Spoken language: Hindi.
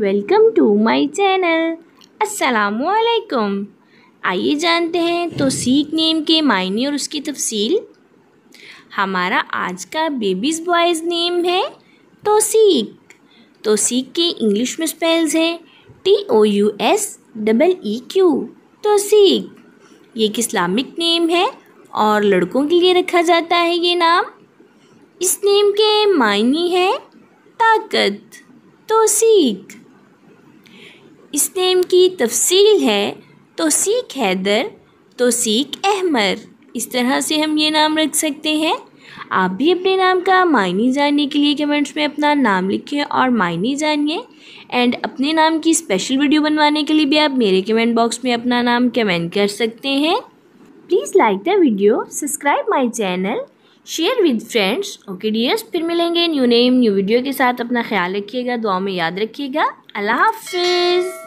वेलकम टू माय चैनल अस्सलाम आइए जानते हैं तो सीख नेम के मायने और उसकी तफसील हमारा आज का बेबीज़ बॉयज़ नेम है तो सीख तो सीख के इंग्लिश में स्पेल्स हैं T O U S double E Q तो सीख ये एक इस्लामिक नेम है और लड़कों के लिए रखा जाता है ये नाम इस नेम के मायने हैं ताकत तोसीक इस नेम की तफसील है तोसीक हैदर तोसीक अहमर इस तरह से हम ये नाम रख सकते हैं आप भी अपने नाम का मायने जानने के लिए कमेंट्स में अपना नाम लिखें और मायने जानिए एंड अपने नाम की स्पेशल वीडियो बनवाने के लिए भी आप मेरे कमेंट बॉक्स में अपना नाम कमेंट कर सकते हैं please like the video subscribe my channel share with friends okay dears फिर मिलेंगे न्यू नेम न्यू वीडियो के साथ अपना ख्याल रखिएगा दुआ में याद रखिएगा अल्लाह हाफिज़